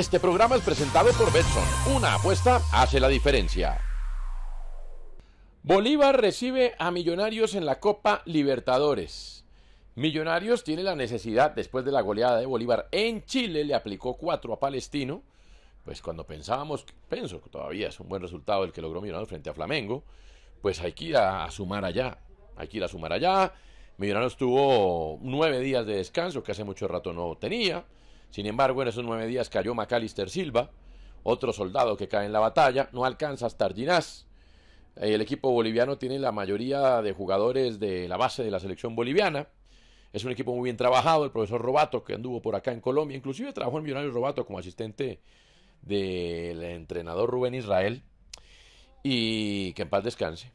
Este programa es presentado por Betson. Una apuesta hace la diferencia. Bolívar recibe a Millonarios en la Copa Libertadores. Millonarios tiene la necesidad, después de la goleada de Bolívar en Chile, le aplicó cuatro a Palestino. Pues cuando pensábamos, pienso que todavía es un buen resultado el que logró Millonarios frente a Flamengo, pues hay que ir a, sumar allá. Hay que ir a sumar allá. Millonarios tuvo nueve días de descanso, que hace mucho rato no tenía. Sin embargo, en esos nueve días cayó Macalister Silva, otro soldado que cae en la batalla, no alcanza hasta Arginaz. El equipo boliviano tiene la mayoría de jugadores de la base de la selección boliviana. Es un equipo muy bien trabajado, el profesor Robato, que anduvo por acá en Colombia, inclusive trabajó en Millonarios Robato como asistente del entrenador Rubén Israel, y que en paz descanse.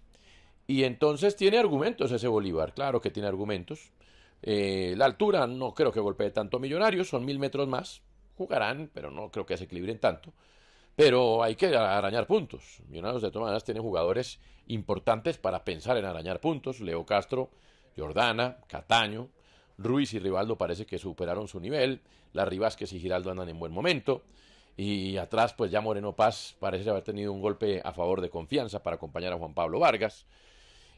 Y entonces tiene argumentos ese Bolívar, claro que tiene argumentos. Eh, la altura no creo que golpee tanto Millonarios, son mil metros más. Jugarán, pero no creo que se equilibren tanto. Pero hay que arañar puntos. Millonarios de todas maneras tiene jugadores importantes para pensar en arañar puntos. Leo Castro, Jordana, Cataño, Ruiz y Rivaldo parece que superaron su nivel. Las Rivasquez y Giraldo andan en buen momento. Y atrás, pues ya Moreno Paz parece haber tenido un golpe a favor de confianza para acompañar a Juan Pablo Vargas.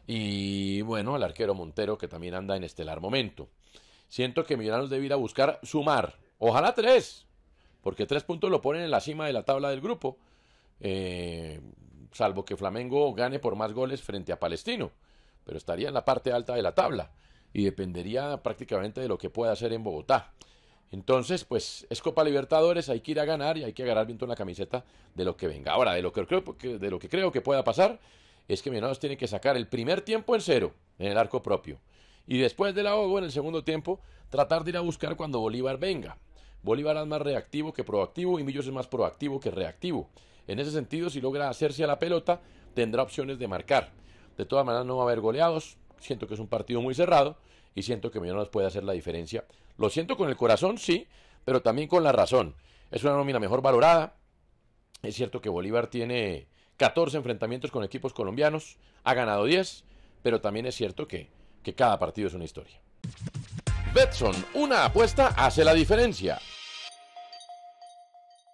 Y bueno, el arquero Montero que también anda en estelar momento. Siento que Millonarios debe ir a buscar sumar. Ojalá tres, porque tres puntos lo ponen en la cima de la tabla del grupo. Eh, salvo que Flamengo gane por más goles frente a Palestino, pero estaría en la parte alta de la tabla y dependería prácticamente de lo que pueda hacer en Bogotá. Entonces, pues es Copa Libertadores, hay que ir a ganar y hay que agarrar viento toda la camiseta de lo que venga. Ahora, de lo que creo de lo que, creo que pueda pasar es que Millonarios tiene que sacar el primer tiempo en cero en el arco propio. Y después del ahogo en el segundo tiempo, tratar de ir a buscar cuando Bolívar venga. Bolívar es más reactivo que proactivo y Millos es más proactivo que reactivo. En ese sentido, si logra hacerse a la pelota, tendrá opciones de marcar. De todas maneras, no va a haber goleados. Siento que es un partido muy cerrado y siento que Millonarios puede hacer la diferencia. Lo siento con el corazón, sí, pero también con la razón. Es una nómina mejor valorada. Es cierto que Bolívar tiene 14 enfrentamientos con equipos colombianos, ha ganado 10, pero también es cierto que, que cada partido es una historia. Betson, una apuesta hace la diferencia.